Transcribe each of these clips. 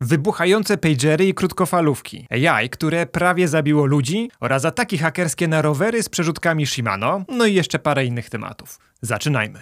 Wybuchające pagery i krótkofalówki, AI, które prawie zabiło ludzi oraz ataki hakerskie na rowery z przerzutkami Shimano, no i jeszcze parę innych tematów. Zaczynajmy.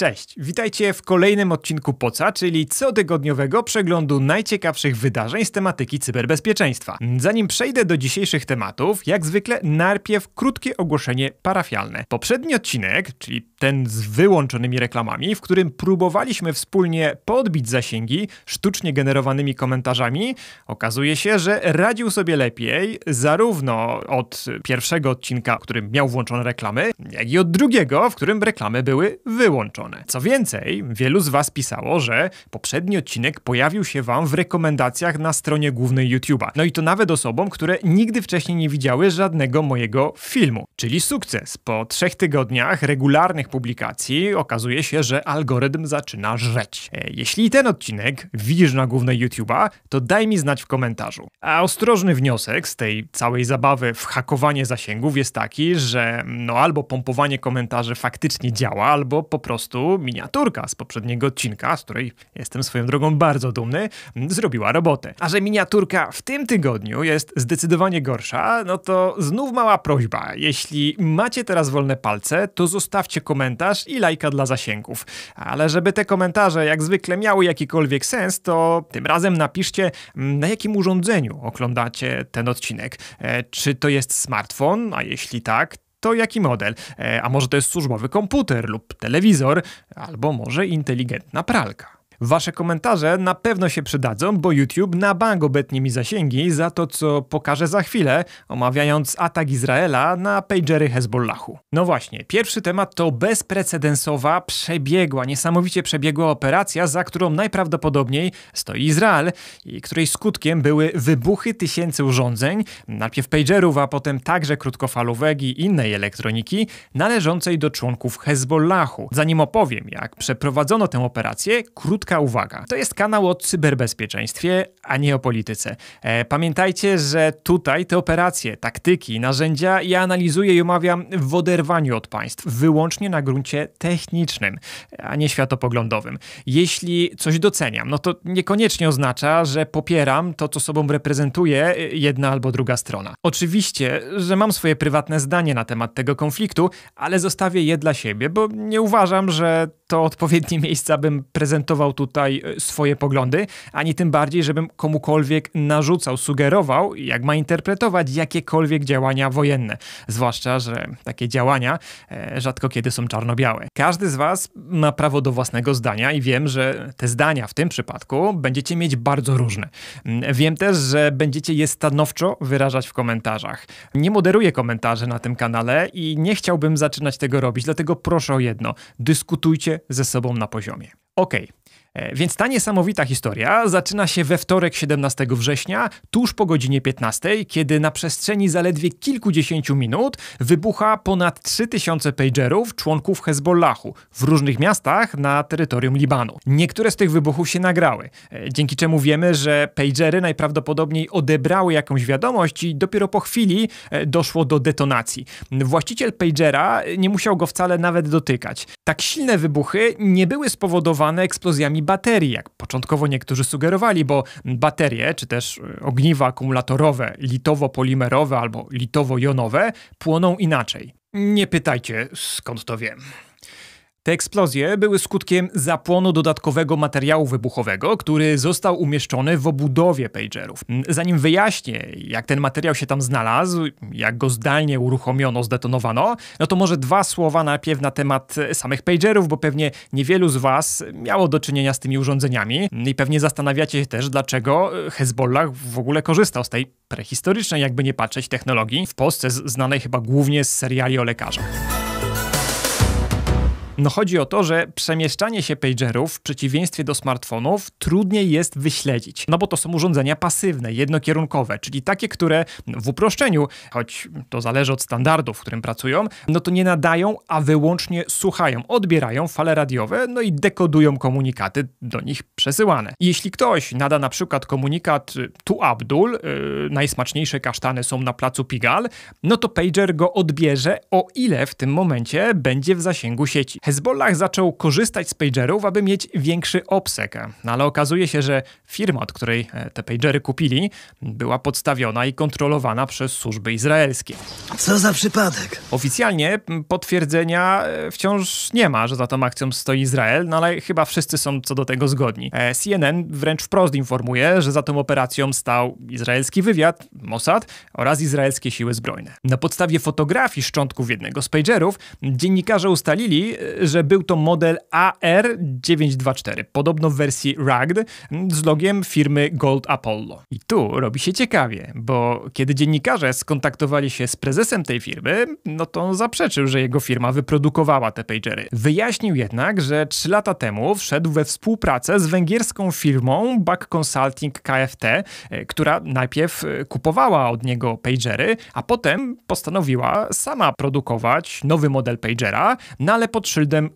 Cześć, witajcie w kolejnym odcinku POCA, czyli cotygodniowego przeglądu najciekawszych wydarzeń z tematyki cyberbezpieczeństwa. Zanim przejdę do dzisiejszych tematów, jak zwykle najpierw krótkie ogłoszenie parafialne. Poprzedni odcinek, czyli ten z wyłączonymi reklamami, w którym próbowaliśmy wspólnie podbić zasięgi sztucznie generowanymi komentarzami, okazuje się, że radził sobie lepiej zarówno od pierwszego odcinka, w którym miał włączone reklamy, jak i od drugiego, w którym reklamy były wyłączone stronę. Co więcej, wielu z Was pisało, że poprzedni odcinek pojawił się Wam w rekomendacjach na stronie głównej YouTube'a. No i to nawet osobom, które nigdy wcześniej nie widziały żadnego mojego filmu. Czyli sukces. Po trzech tygodniach regularnych publikacji okazuje się, że algorytm zaczyna żreć. E, jeśli ten odcinek widzisz na głównej YouTube'a, to daj mi znać w komentarzu. A ostrożny wniosek z tej całej zabawy w hakowanie zasięgów jest taki, że no albo pompowanie komentarzy faktycznie działa, albo po prostu prostu miniaturka z poprzedniego odcinka, z której jestem swoją drogą bardzo dumny, zrobiła robotę. A że miniaturka w tym tygodniu jest zdecydowanie gorsza, no to znów mała prośba. Jeśli macie teraz wolne palce, to zostawcie komentarz i lajka dla zasięgów. Ale żeby te komentarze jak zwykle miały jakikolwiek sens, to tym razem napiszcie, mm, na jakim urządzeniu oglądacie ten odcinek. E, czy to jest smartfon? A jeśli tak, to jaki model? E, a może to jest służbowy komputer lub telewizor, albo może inteligentna pralka? Wasze komentarze na pewno się przydadzą, bo YouTube na bank obetnie mi zasięgi za to, co pokażę za chwilę, omawiając atak Izraela na pagery Hezbollahu. No właśnie, pierwszy temat to bezprecedensowa, przebiegła, niesamowicie przebiegła operacja, za którą najprawdopodobniej stoi Izrael i której skutkiem były wybuchy tysięcy urządzeń, najpierw pagerów, a potem także krótkofalówek i innej elektroniki należącej do członków Hezbollahu. Zanim opowiem, jak przeprowadzono tę operację, krótko uwaga. To jest kanał o cyberbezpieczeństwie, a nie o polityce. E, pamiętajcie, że tutaj te operacje, taktyki, narzędzia ja analizuję i omawiam w oderwaniu od państw, wyłącznie na gruncie technicznym, a nie światopoglądowym. Jeśli coś doceniam, no to niekoniecznie oznacza, że popieram to, co sobą reprezentuje e, jedna albo druga strona. Oczywiście, że mam swoje prywatne zdanie na temat tego konfliktu, ale zostawię je dla siebie, bo nie uważam, że to odpowiednie miejsce, abym prezentował tutaj e, swoje poglądy, ani tym bardziej, żebym komukolwiek narzucał, sugerował, jak ma interpretować jakiekolwiek działania wojenne. Zwłaszcza, że takie działania e, rzadko kiedy są czarno-białe. Każdy z Was ma prawo do własnego zdania i wiem, że te zdania w tym przypadku będziecie mieć bardzo różne. Mm, wiem też, że będziecie je stanowczo wyrażać w komentarzach. Nie moderuję komentarzy na tym kanale i nie chciałbym zaczynać tego robić, dlatego proszę o jedno: dyskutujcie ze sobą na poziomie. Okej, okay. E, więc ta niesamowita historia zaczyna się we wtorek 17 września, tuż po godzinie 15, kiedy na przestrzeni zaledwie kilkudziesięciu minut wybucha ponad 3000 pagerów członków Hezbollahu w różnych miastach na terytorium Libanu. Niektóre z tych wybuchów się nagrały, e, dzięki czemu wiemy, że pagery najprawdopodobniej odebrały jakąś wiadomość i dopiero po chwili e, doszło do detonacji. Właściciel pagera nie musiał go wcale nawet dotykać. Tak silne wybuchy nie były spowodowane eksplozjami baterii, jak początkowo niektórzy sugerowali, bo baterie, czy też y, ogniwa akumulatorowe litowo-polimerowe albo litowo-jonowe płoną inaczej. Nie pytajcie, skąd to wiem. Te eksplozje były skutkiem zapłonu dodatkowego materiału wybuchowego, który został umieszczony w obudowie pagerów. Zanim wyjaśnię, jak ten materiał się tam znalazł, jak go zdalnie uruchomiono, zdetonowano, no to może dwa słowa najpierw na temat samych pagerów, bo pewnie niewielu z Was miało do czynienia z tymi urządzeniami i pewnie zastanawiacie się też, dlaczego Hezbollah w ogóle korzystał z tej prehistorycznej, jakby nie patrzeć, technologii w Polsce znanej chyba głównie z seriali o lekarzach. No chodzi o to, że przemieszczanie się pagerów w przeciwieństwie do smartfonów trudniej jest wyśledzić, no bo to są urządzenia pasywne, jednokierunkowe, czyli takie, które w uproszczeniu, choć to zależy od standardów, w którym pracują, no to nie nadają, a wyłącznie słuchają, odbierają fale radiowe, no i dekodują komunikaty do nich przesyłane. Jeśli ktoś nada na przykład komunikat y, tu Abdul, yy, najsmaczniejsze kasztany są na placu Pigal, no to pager go odbierze, o ile w tym momencie będzie w zasięgu sieci. Hezbollah zaczął korzystać z pagerów, aby mieć większy obsek, no ale okazuje się, że firma, od której e, te pagery kupili, była podstawiona i kontrolowana przez służby izraelskie. Co za przypadek? Oficjalnie potwierdzenia e, wciąż nie ma, że za tą akcją stoi Izrael, no ale chyba wszyscy są co do tego zgodni. E, CNN wręcz wprost informuje, że za tą operacją stał izraelski wywiad, Mossad oraz izraelskie siły zbrojne. Na podstawie fotografii szczątków jednego z pagerów dziennikarze ustalili, że był to model AR924, podobno w wersji RAGD, z logiem firmy Gold Apollo. I tu robi się ciekawie, bo kiedy dziennikarze skontaktowali się z prezesem tej firmy, no to zaprzeczył, że jego firma wyprodukowała te pagery. Wyjaśnił jednak, że 3 lata temu wszedł we współpracę z węgierską firmą Back Consulting KFT, e, która najpierw e, kupowała od niego pagery, a potem postanowiła sama produkować nowy model pagera, no ale pod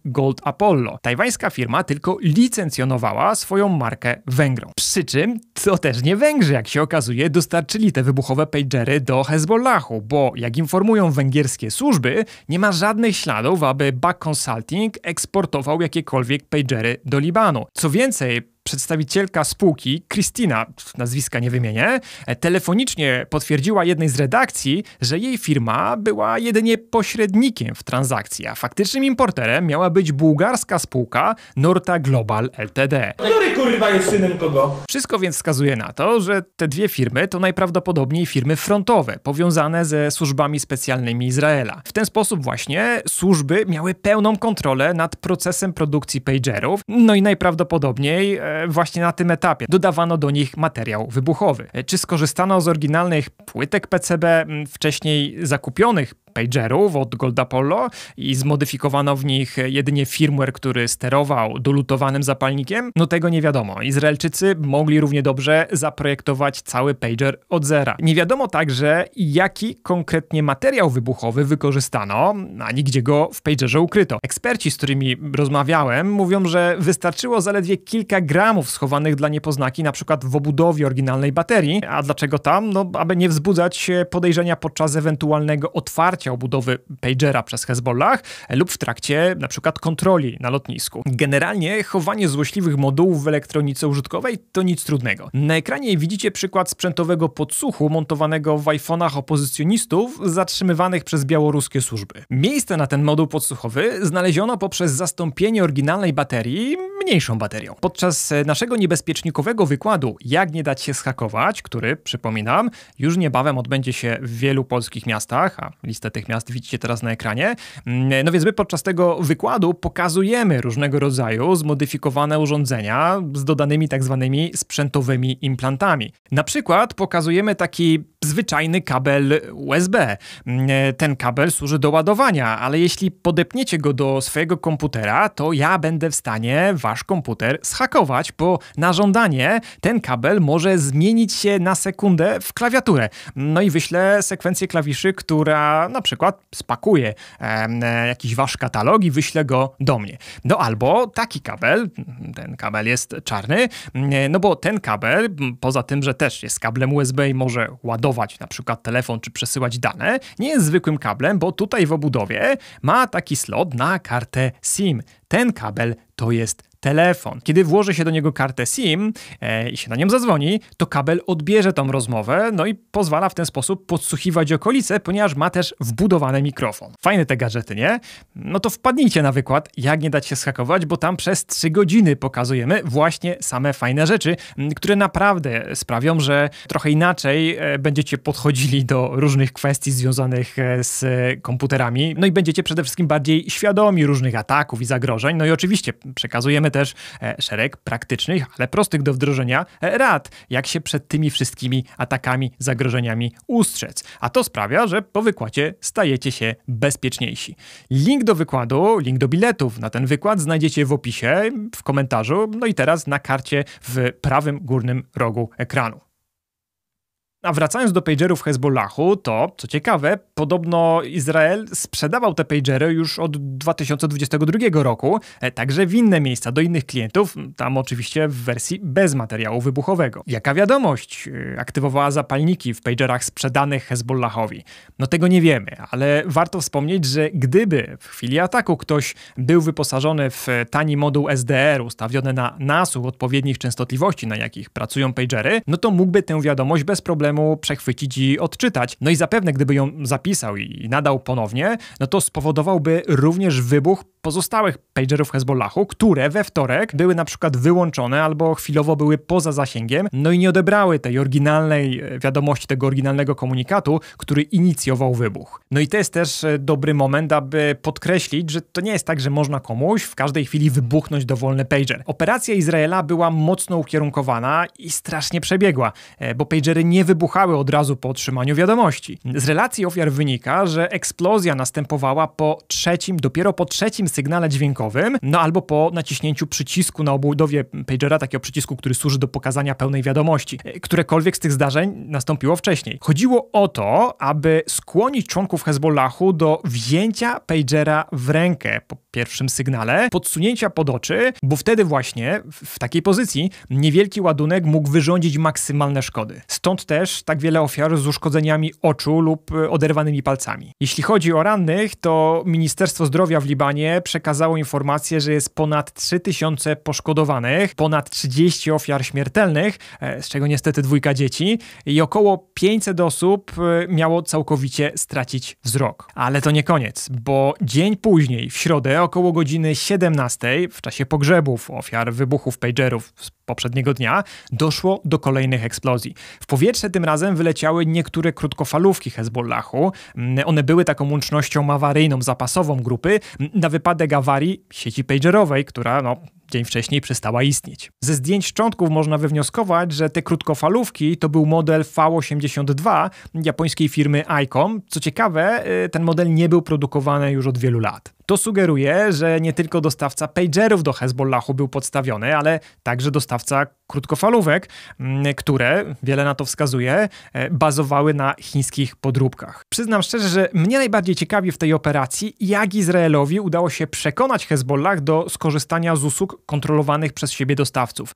Gold Apollo. Tajwańska firma tylko licencjonowała swoją markę Węgrom. Przy czym to też nie Węgrzy, jak się okazuje, dostarczyli te wybuchowe pagery do Hezbollahu, bo jak informują węgierskie służby, nie ma żadnych śladów, aby Back Consulting eksportował jakiekolwiek pagery do Libanu. Co więcej, przedstawicielka spółki, Kristina, nazwiska nie wymienię, e, telefonicznie potwierdziła jednej z redakcji, że jej firma była jedynie pośrednikiem w transakcji, a faktycznym importerem miała być bułgarska spółka Norta Global Ltd. Który kurwa jest synem kogo? Wszystko więc wskazuje na to, że te dwie firmy to najprawdopodobniej firmy frontowe, powiązane ze służbami specjalnymi Izraela. W ten sposób właśnie służby miały pełną kontrolę nad procesem produkcji pagerów, no i najprawdopodobniej e, właśnie na tym etapie. Dodawano do nich materiał wybuchowy. E, czy skorzystano z oryginalnych płytek PCB wcześniej zakupionych pagerów od Apollo i zmodyfikowano w nich jedynie firmware, który sterował dolutowanym zapalnikiem, no tego nie wiadomo. Izraelczycy mogli równie dobrze zaprojektować cały pager od zera. Nie wiadomo także, jaki konkretnie materiał wybuchowy wykorzystano, ani gdzie go w pagerze ukryto. Eksperci, z którymi rozmawiałem, mówią, że wystarczyło zaledwie kilka gramów schowanych dla niepoznaki, na przykład w obudowie oryginalnej baterii. A dlaczego tam? No, aby nie wzbudzać e, podejrzenia podczas ewentualnego otwarcia trakcie obudowy pagera przez Hezbollah e, lub w trakcie na przykład kontroli na lotnisku. Generalnie chowanie złośliwych modułów w elektronice użytkowej to nic trudnego. Na ekranie widzicie przykład sprzętowego podsłuchu montowanego w iPhone'ach opozycjonistów zatrzymywanych przez białoruskie służby. Miejsce na ten moduł podsłuchowy znaleziono poprzez zastąpienie oryginalnej baterii mniejszą baterią. Podczas e, naszego niebezpiecznikowego wykładu Jak nie dać się schakować, który, przypominam, już niebawem odbędzie się w wielu polskich miastach, a listę tych miast widzicie teraz na ekranie. Mm, no więc my podczas tego wykładu pokazujemy różnego rodzaju zmodyfikowane urządzenia z dodanymi tak zwanymi sprzętowymi implantami. Na przykład pokazujemy taki zwyczajny kabel USB. Mm, ten kabel służy do ładowania, ale jeśli podepniecie go do swojego komputera, to ja będę w stanie wasz komputer zhakować, bo na żądanie ten kabel może zmienić się na sekundę w klawiaturę. No i wyślę sekwencję klawiszy, która na na przykład spakuje e, e, jakiś wasz katalog i wyśle go do mnie. No albo taki kabel, ten kabel jest czarny, e, no bo ten kabel, poza tym, że też jest kablem USB i może ładować na przykład telefon czy przesyłać dane, nie jest zwykłym kablem, bo tutaj w obudowie ma taki slot na kartę SIM. Ten kabel to jest telefon. Kiedy włoży się do niego kartę SIM e, i się na nią zadzwoni, to kabel odbierze tą rozmowę, no i pozwala w ten sposób podsłuchiwać okolice, ponieważ ma też wbudowany mikrofon. Fajne te gadżety, nie? No to wpadnijcie na wykład, jak nie dać się schakować, bo tam przez 3 godziny pokazujemy właśnie same fajne rzeczy, które naprawdę sprawią, że trochę inaczej e, będziecie podchodzili do różnych kwestii związanych e, z komputerami, no i będziecie przede wszystkim bardziej świadomi różnych ataków i zagrożeń. No i oczywiście przekazujemy też e, szereg praktycznych, ale prostych do wdrożenia e, rad, jak się przed tymi wszystkimi atakami, zagrożeniami ustrzec. A to sprawia, że po wykładzie stajecie się bezpieczniejsi. Link do wykładu, link do biletów na ten wykład znajdziecie w opisie, w komentarzu, no i teraz na karcie w prawym górnym rogu ekranu. A wracając do pagerów Hezbollahu, to co ciekawe, podobno Izrael sprzedawał te pagery już od 2022 roku, e, także w inne miejsca, do innych klientów, tam oczywiście w wersji bez materiału wybuchowego. Jaka wiadomość e, aktywowała zapalniki w pagerach sprzedanych Hezbollahowi? No tego nie wiemy, ale warto wspomnieć, że gdyby w chwili ataku ktoś był wyposażony w tani moduł SDR ustawiony na nasu odpowiednich częstotliwości, na jakich pracują pagery, no to mógłby tę wiadomość bez problemu samemu przechwycić i odczytać. No i zapewne, gdyby ją zapisał i nadał ponownie, no to spowodowałby również wybuch pozostałych pagerów Hezbollahu, które we wtorek były na przykład wyłączone albo chwilowo były poza zasięgiem, no i nie odebrały tej oryginalnej e, wiadomości, tego oryginalnego komunikatu, który inicjował wybuch. No i to jest też e, dobry moment, aby podkreślić, że to nie jest tak, że można komuś w każdej chwili wybuchnąć dowolny pager. Operacja Izraela była mocno ukierunkowana i strasznie przebiegła, e, bo pagery nie wybuchły wybuchały od razu po otrzymaniu wiadomości. Z relacji ofiar wynika, że eksplozja następowała po trzecim, dopiero po trzecim sygnale dźwiękowym, no albo po naciśnięciu przycisku na obudowie pagera, takiego przycisku, który służy do pokazania pełnej wiadomości. E, którekolwiek z tych zdarzeń nastąpiło wcześniej. Chodziło o to, aby skłonić członków Hezbollahu do wzięcia pagera w rękę po pierwszym sygnale, podsunięcia pod oczy, bo wtedy właśnie w takiej pozycji niewielki ładunek mógł wyrządzić maksymalne szkody. Stąd też też tak wiele ofiar z uszkodzeniami oczu lub y, oderwanymi palcami. Jeśli chodzi o rannych, to Ministerstwo Zdrowia w Libanie przekazało informację, że jest ponad 3000 poszkodowanych, ponad 30 ofiar śmiertelnych, e, z czego niestety dwójka dzieci, i około 500 osób y, miało całkowicie stracić wzrok. Ale to nie koniec, bo dzień później, w środę, około godziny 17, w czasie pogrzebów ofiar wybuchów pagerów z poprzedniego dnia, doszło do kolejnych eksplozji. W powietrze tym tym razem wyleciały niektóre krótkofalówki Hezbollahu. Mm, one były taką łącznością awaryjną, zapasową grupy mm, na wypadek awarii sieci pagerowej, która no, dzień wcześniej przestała istnieć. Ze zdjęć szczątków można wywnioskować, że te krótkofalówki to był model V82 japońskiej firmy ICOM. Co ciekawe, y, ten model nie był produkowany już od wielu lat. To sugeruje, że nie tylko dostawca pagerów do Hezbollahu był podstawiony, ale także dostawca krótkofalówek, mm, które, wiele na to wskazuje, e, bazowały na chińskich podróbkach. Przyznam szczerze, że mnie najbardziej ciekawi w tej operacji, jak Izraelowi udało się przekonać Hezbollah do skorzystania z usług kontrolowanych przez siebie dostawców.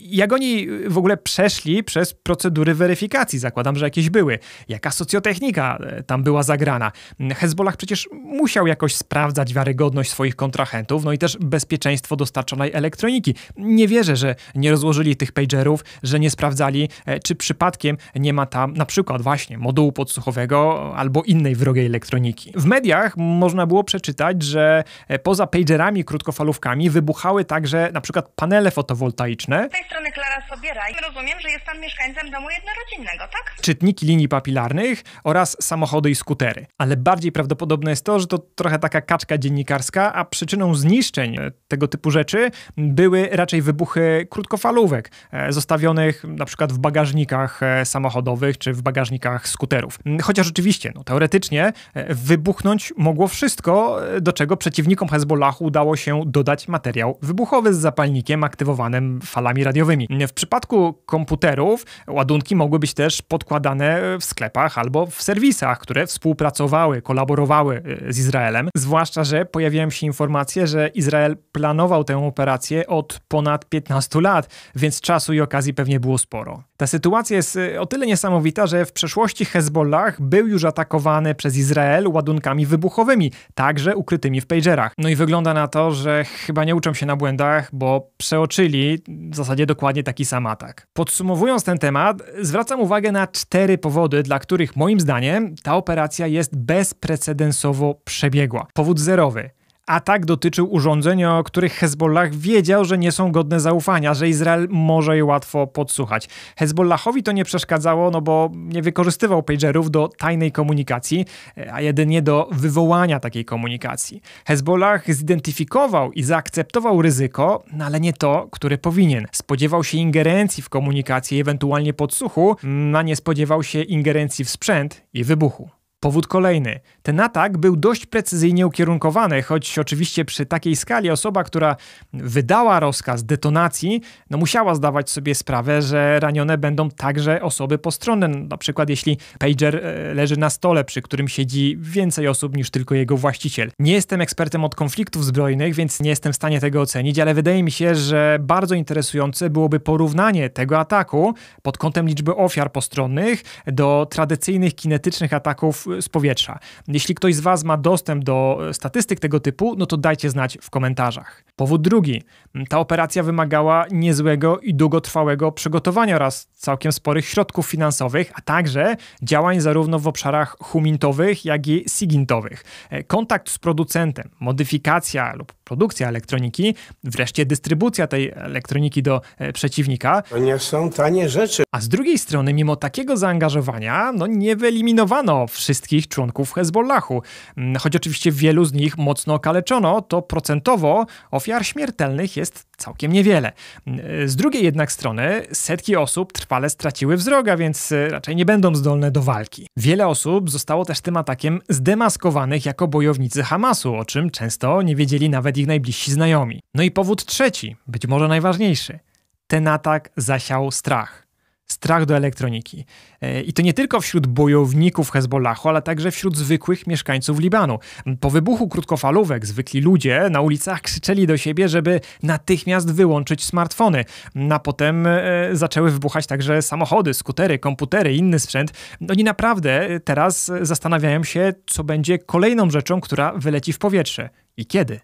Jak oni w ogóle przeszli przez procedury weryfikacji? Zakładam, że jakieś były. Jaka socjotechnika e, tam była zagrana? Hezbollah przecież musiał jakoś sprawdzać wiarygodność swoich kontrahentów, no i też bezpieczeństwo dostarczonej elektroniki. Nie wierzę, że nie rozłożyli tych pagerów, że nie sprawdzali, e, czy przypadkiem nie ma tam na przykład właśnie modułu podsłuchowego albo innej wrogiej elektroniki. W mediach można było przeczytać, że e, poza pagerami krótkofalówkami wybuchały także na przykład panele fotowoltaiczne, z tej strony Klara Sobiera rozumiem, że jest pan mieszkańcem domu jednorodzinnego, tak? Czytniki linii papilarnych oraz samochody i skutery. Ale bardziej prawdopodobne jest to, że to trochę taka kaczka dziennikarska, a przyczyną zniszczeń tego typu rzeczy były raczej wybuchy krótkofalówek e, zostawionych na przykład w bagażnikach e, samochodowych czy w bagażnikach skuterów. Chociaż rzeczywiście, no, teoretycznie e, wybuchnąć mogło wszystko, do czego przeciwnikom Hezbollahu udało się dodać materiał wybuchowy z zapalnikiem aktywowanym falami radiowymi. W przypadku komputerów ładunki mogły być też podkładane w sklepach albo w serwisach, które współpracowały, kolaborowały y, z Izraelem. Zwłaszcza, że pojawiają się informacje, że Izrael planował tę operację od ponad 15 lat, więc czasu i okazji pewnie było sporo. Ta sytuacja jest y, o tyle niesamowita, że w przeszłości Hezbollah był już atakowany przez Izrael ładunkami wybuchowymi, także ukrytymi w pagerach. No i wygląda na to, że chyba nie uczą się na błędach, bo przeoczyli zasadzie dokładnie taki sam atak. Podsumowując ten temat, zwracam uwagę na cztery powody, dla których moim zdaniem ta operacja jest bezprecedensowo przebiegła. Powód zerowy. Atak dotyczył urządzeń, o których Hezbollah wiedział, że nie są godne zaufania, że Izrael może je łatwo podsłuchać. Hezbollahowi to nie przeszkadzało, no bo nie wykorzystywał pagerów do tajnej komunikacji, e, a jedynie do wywołania takiej komunikacji. Hezbollah zidentyfikował i zaakceptował ryzyko, no ale nie to, które powinien. Spodziewał się ingerencji w komunikację, ewentualnie podsłuchu, a nie spodziewał się ingerencji w sprzęt i wybuchu. Powód kolejny ten atak był dość precyzyjnie ukierunkowany, choć oczywiście przy takiej skali osoba, która wydała rozkaz detonacji, no musiała zdawać sobie sprawę, że ranione będą także osoby postronne. No, na przykład jeśli pager e, leży na stole, przy którym siedzi więcej osób niż tylko jego właściciel. Nie jestem ekspertem od konfliktów zbrojnych, więc nie jestem w stanie tego ocenić, ale wydaje mi się, że bardzo interesujące byłoby porównanie tego ataku pod kątem liczby ofiar postronnych do tradycyjnych kinetycznych ataków z powietrza. Jeśli ktoś z Was ma dostęp do e, statystyk tego typu, no to dajcie znać w komentarzach. Powód drugi. Mm, ta operacja wymagała niezłego i długotrwałego przygotowania oraz całkiem sporych środków finansowych, a także działań zarówno w obszarach humintowych, jak i sigintowych. E, kontakt z producentem, modyfikacja lub produkcja elektroniki, wreszcie dystrybucja tej elektroniki do e, przeciwnika. To nie są tanie rzeczy. A z drugiej strony, mimo takiego zaangażowania, no nie wyeliminowano wszystkich członków Hezbollah Mm, choć oczywiście wielu z nich mocno okaleczono, to procentowo ofiar śmiertelnych jest całkiem niewiele. Mm, z drugiej jednak strony setki osób trwale straciły wzrok, a więc y, raczej nie będą zdolne do walki. Wiele osób zostało też tym atakiem zdemaskowanych jako bojownicy Hamasu, o czym często nie wiedzieli nawet ich najbliżsi znajomi. No i powód trzeci, być może najważniejszy. Ten atak zasiał strach strach do elektroniki. E, I to nie tylko wśród bojowników Hezbollahu, ale także wśród zwykłych mieszkańców Libanu. Po wybuchu krótkofalówek zwykli ludzie na ulicach krzyczeli do siebie, żeby natychmiast wyłączyć smartfony. No a potem e, zaczęły wybuchać także samochody, skutery, komputery, inny sprzęt. Oni naprawdę e, teraz zastanawiają się, co będzie kolejną rzeczą, która wyleci w powietrze i kiedy.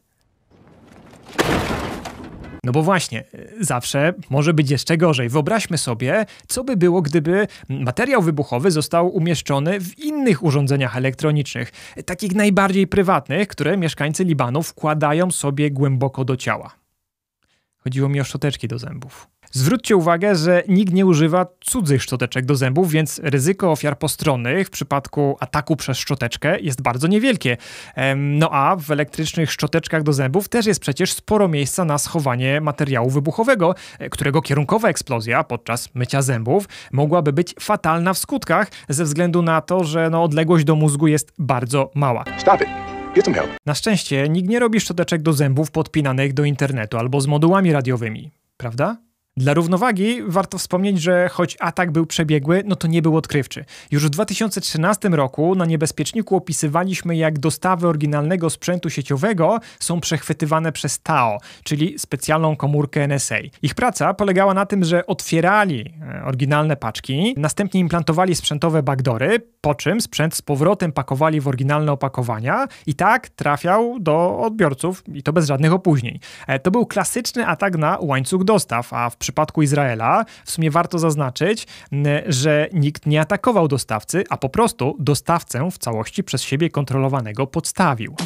No bo właśnie, y, zawsze może być jeszcze gorzej. Wyobraźmy sobie, co by było, gdyby materiał wybuchowy został umieszczony w innych urządzeniach elektronicznych, takich najbardziej prywatnych, które mieszkańcy Libanu wkładają sobie głęboko do ciała. Chodziło mi o szczoteczki do zębów. Zwróćcie uwagę, że nikt nie używa cudzych szczoteczek do zębów, więc ryzyko ofiar postronnych w przypadku ataku przez szczoteczkę jest bardzo niewielkie. No a w elektrycznych szczoteczkach do zębów też jest przecież sporo miejsca na schowanie materiału wybuchowego, e, którego kierunkowa eksplozja podczas mycia zębów mogłaby być fatalna w skutkach ze względu na to, że no, odległość do mózgu jest bardzo mała. Stop it. Na szczęście nikt nie robi szczoteczek do zębów podpinanych do internetu albo z modułami radiowymi, prawda? Dla równowagi warto wspomnieć, że choć atak był przebiegły, no to nie był odkrywczy. Już w 2013 roku na niebezpieczniku opisywaliśmy, jak dostawy oryginalnego sprzętu sieciowego są przechwytywane przez TAO, czyli specjalną komórkę NSA. Ich praca polegała na tym, że otwierali e, oryginalne paczki, następnie implantowali sprzętowe backdory, po czym sprzęt z powrotem pakowali w oryginalne opakowania i tak trafiał do odbiorców i to bez żadnych opóźnień. E, to był klasyczny atak na łańcuch dostaw, a w przypadku Izraela w sumie warto zaznaczyć, że nikt nie atakował dostawcy, a po prostu dostawcę w całości przez siebie kontrolowanego podstawił.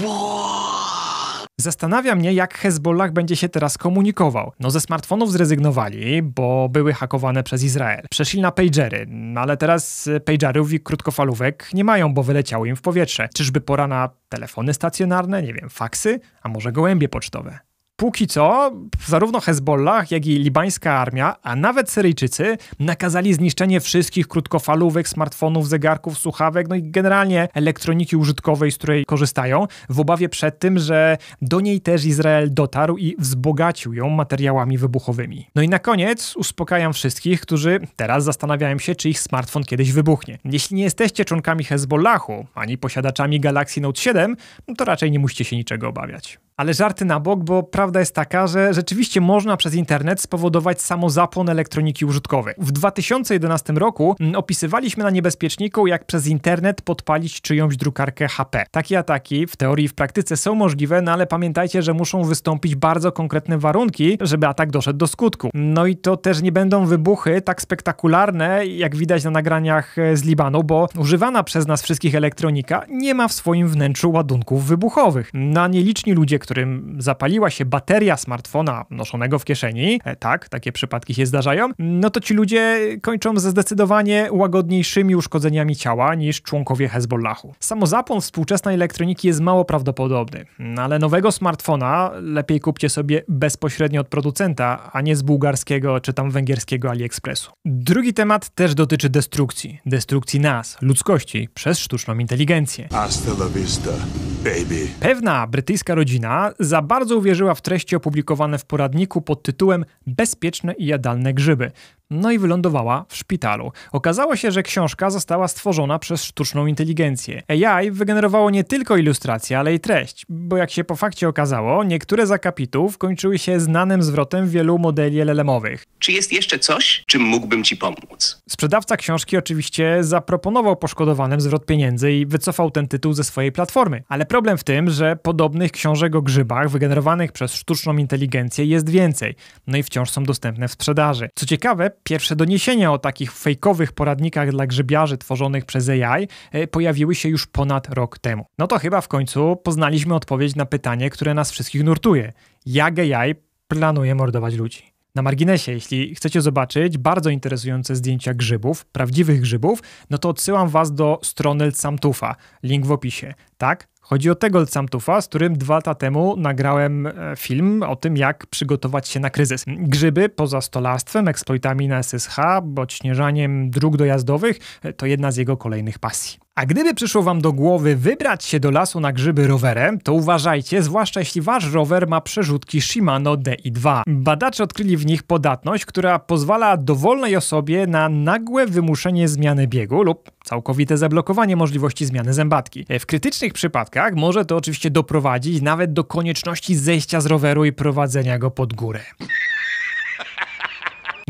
Zastanawia mnie, jak Hezbollah będzie się teraz komunikował. No ze smartfonów zrezygnowali, bo były hakowane przez Izrael. Przeszli na pagery, ale teraz pagerów i krótkofalówek nie mają, bo wyleciały im w powietrze. Czyżby pora na telefony stacjonarne, nie wiem, faksy, a może gołębie pocztowe? póki co zarówno Hezbollah, jak i libańska armia, a nawet Syryjczycy nakazali zniszczenie wszystkich krótkofalówek, smartfonów, zegarków, słuchawek, no i generalnie elektroniki użytkowej, z której korzystają, w obawie przed tym, że do niej też Izrael dotarł i wzbogacił ją materiałami wybuchowymi. No i na koniec uspokajam wszystkich, którzy teraz zastanawiają się, czy ich smartfon kiedyś wybuchnie. Jeśli nie jesteście członkami Hezbollahu, ani posiadaczami Galaxy Note 7, no to raczej nie musicie się niczego obawiać. Ale żarty na bok, bo prawda jest taka, że rzeczywiście można przez internet spowodować samozapłon elektroniki użytkowej. W 2011 roku mm, opisywaliśmy na niebezpieczniku, jak przez internet podpalić czyjąś drukarkę HP. Takie ataki w teorii i w praktyce są możliwe, no ale pamiętajcie, że muszą wystąpić bardzo konkretne warunki, żeby atak doszedł do skutku. No i to też nie będą wybuchy tak spektakularne, jak widać na nagraniach e, z Libanu, bo używana przez nas wszystkich elektronika nie ma w swoim wnętrzu ładunków wybuchowych. Na no nieliczni ludzie, którym zapaliła się bateria smartfona noszonego w kieszeni, e, tak, takie przypadki się zdarzają, no to ci ludzie kończą ze zdecydowanie łagodniejszymi uszkodzeniami ciała niż członkowie Hezbollahu. Samozapłon współczesnej elektroniki jest mało prawdopodobny, no ale nowego smartfona lepiej kupcie sobie bezpośrednio od producenta, a nie z bułgarskiego czy tam węgierskiego AliExpressu. Drugi temat też dotyczy destrukcji. Destrukcji nas, ludzkości, przez sztuczną inteligencję. Vista, Pewna brytyjska rodzina za bardzo uwierzyła w treści opublikowane w poradniku pod tytułem Bezpieczne i jadalne grzyby no i wylądowała w szpitalu. Okazało się, że książka została stworzona przez sztuczną inteligencję. AI wygenerowało nie tylko ilustrację, ale i treść, bo jak się po fakcie okazało, niektóre z akapitów kończyły się znanym zwrotem wielu modeli LLM-owych. Czy jest jeszcze coś, czym mógłbym ci pomóc? Sprzedawca książki oczywiście zaproponował poszkodowanym zwrot pieniędzy i wycofał ten tytuł ze swojej platformy. Ale problem w tym, że podobnych książek o grzybach wygenerowanych przez sztuczną inteligencję jest więcej, no i wciąż są dostępne w sprzedaży. Co ciekawe, Pierwsze doniesienia o takich fejkowych poradnikach dla grzybiarzy tworzonych przez AI e, pojawiły się już ponad rok temu. No to chyba w końcu poznaliśmy odpowiedź na pytanie, które nas wszystkich nurtuje. Jak AI planuje mordować ludzi? Na marginesie, jeśli chcecie zobaczyć bardzo interesujące zdjęcia grzybów, prawdziwych grzybów, no to odsyłam was do strony Lcamtufa, link w opisie. Tak, chodzi o tego Lcamtufa, z którym dwa lata temu nagrałem e, film o tym, jak przygotować się na kryzys. Grzyby poza stolarstwem, eksploitami na SSH, bądź śnieżaniem dróg dojazdowych, e, to jedna z jego kolejnych pasji. A gdyby przyszło wam do głowy wybrać się do lasu na grzyby rowerem, to uważajcie, zwłaszcza jeśli wasz rower ma przerzutki Shimano DI2. Badacze odkryli w nich podatność, która pozwala dowolnej osobie na nagłe wymuszenie zmiany biegu lub całkowite zablokowanie możliwości zmiany zębatki. W krytycznych przypadkach może to oczywiście doprowadzić nawet do konieczności zejścia z roweru i prowadzenia go pod górę.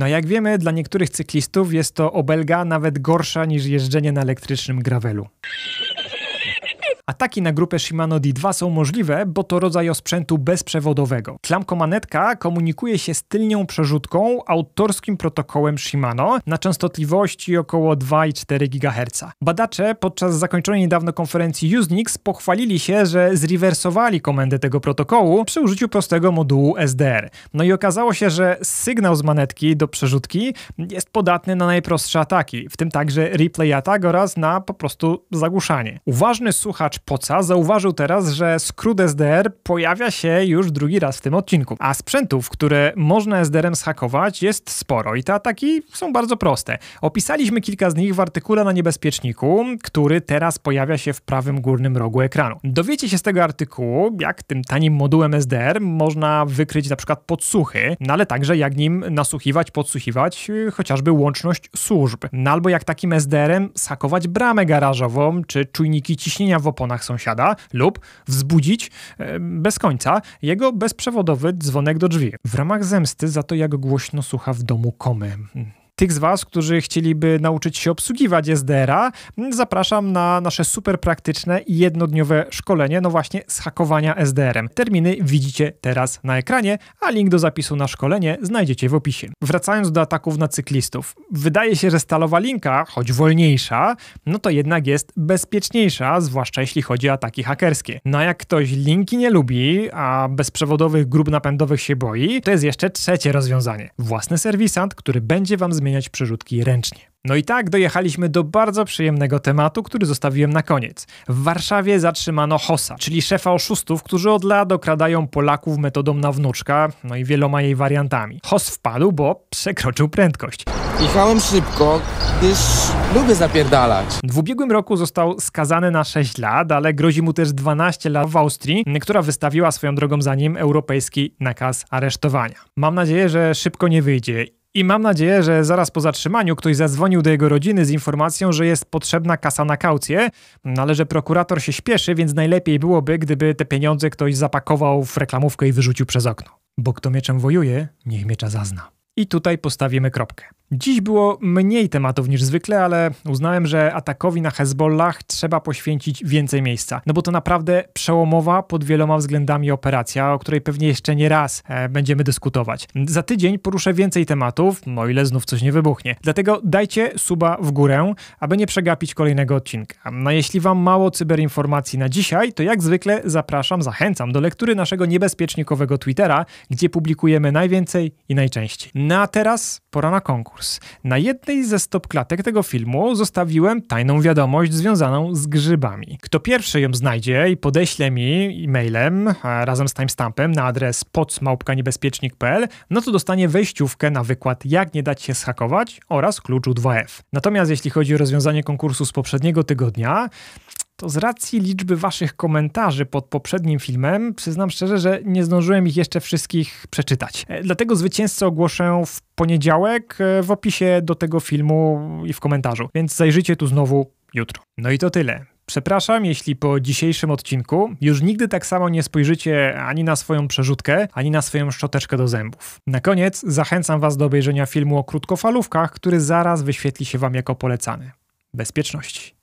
No jak wiemy, dla niektórych cyklistów jest to obelga nawet gorsza niż jeżdżenie na elektrycznym gravelu. Ataki na grupę Shimano D2 są możliwe, bo to rodzaj osprzętu bezprzewodowego. Klamkomanetka komunikuje się z tylnią przerzutką autorskim protokołem Shimano na częstotliwości około 2,4 GHz. Badacze podczas zakończonej niedawno konferencji Usenix pochwalili się, że zrewersowali komendę tego protokołu przy użyciu prostego modułu SDR. No i okazało się, że sygnał z manetki do przerzutki jest podatny na najprostsze ataki, w tym także replay attack oraz na po prostu zagłuszanie. Uważny słuchacz Poca zauważył teraz, że skrót SDR pojawia się już drugi raz w tym odcinku. A sprzętów, które można SDR-em zhakować jest sporo i te ataki są bardzo proste. Opisaliśmy kilka z nich w artykule na niebezpieczniku, który teraz pojawia się w prawym górnym rogu ekranu. Dowiecie się z tego artykułu, jak tym tanim modułem SDR można wykryć na przykład podsłuchy, no ale także jak nim nasłuchiwać, podsłuchiwać y, chociażby łączność służb, no albo jak takim SDR-em zhakować bramę garażową czy czujniki ciśnienia w opozycji oponach sąsiada lub wzbudzić e, bez końca jego bezprzewodowy dzwonek do drzwi. W ramach zemsty za to, jak głośno słucha w domu komy. Tych z Was, którzy chcieliby nauczyć się obsługiwać SDR-a, zapraszam na nasze super praktyczne i jednodniowe szkolenie, no właśnie z hakowania SDR-em. Terminy widzicie teraz na ekranie, a link do zapisu na szkolenie znajdziecie w opisie. Wracając do ataków na cyklistów. Wydaje się, że stalowa linka, choć wolniejsza, no to jednak jest bezpieczniejsza, zwłaszcza jeśli chodzi o ataki hakerskie. No a jak ktoś linki nie lubi, a bezprzewodowych grup napędowych się boi, to jest jeszcze trzecie rozwiązanie. Własny serwisant, który będzie Wam zmieniał wymieniać przerzutki ręcznie. No i tak dojechaliśmy do bardzo przyjemnego tematu, który zostawiłem na koniec. W Warszawie zatrzymano Hossa, czyli szefa oszustów, którzy od lat okradają Polaków metodą na wnuczka, no i wieloma jej wariantami. Hoss wpadł, bo przekroczył prędkość. Jechałem szybko, gdyż lubię zapierdalać. W ubiegłym roku został skazany na 6 lat, ale grozi mu też 12 lat w Austrii, która wystawiła swoją drogą za nim europejski nakaz aresztowania. Mam nadzieję, że szybko nie wyjdzie i mam nadzieję, że zaraz po zatrzymaniu ktoś zadzwonił do jego rodziny z informacją, że jest potrzebna kasa na kaucję, no ale że prokurator się śpieszy, więc najlepiej byłoby, gdyby te pieniądze ktoś zapakował w reklamówkę i wyrzucił przez okno. Bo kto mieczem wojuje, niech miecza zazna. I tutaj postawimy kropkę. Dziś było mniej tematów niż zwykle, ale uznałem, że atakowi na Hezbollah trzeba poświęcić więcej miejsca. No bo to naprawdę przełomowa pod wieloma względami operacja, o której pewnie jeszcze nie raz e, będziemy dyskutować. Za tydzień poruszę więcej tematów, o no ile znów coś nie wybuchnie. Dlatego dajcie suba w górę, aby nie przegapić kolejnego odcinka. No jeśli wam mało cyberinformacji na dzisiaj, to jak zwykle zapraszam, zachęcam do lektury naszego niebezpiecznikowego Twittera, gdzie publikujemy najwięcej i najczęściej. No a teraz pora na konkurs. Na jednej ze stopklatek tego filmu zostawiłem tajną wiadomość związaną z grzybami. Kto pierwszy ją znajdzie i podeśle mi e-mailem razem z timestampem na adres podsmałpkanibezpiecznik.pl, no to dostanie wejściówkę na wykład Jak nie dać się schakować oraz kluczu 2F. Natomiast jeśli chodzi o rozwiązanie konkursu z poprzedniego tygodnia, to z racji liczby waszych komentarzy pod poprzednim filmem, przyznam szczerze, że nie zdążyłem ich jeszcze wszystkich przeczytać. E, dlatego zwycięzcę ogłoszę w poniedziałek e, w opisie do tego filmu i w komentarzu, więc zajrzyjcie tu znowu jutro. No i to tyle. Przepraszam, jeśli po dzisiejszym odcinku już nigdy tak samo nie spojrzycie ani na swoją przerzutkę, ani na swoją szczoteczkę do zębów. Na koniec zachęcam Was do obejrzenia filmu o krótkofalówkach, który zaraz wyświetli się Wam jako polecany. Bezpieczności.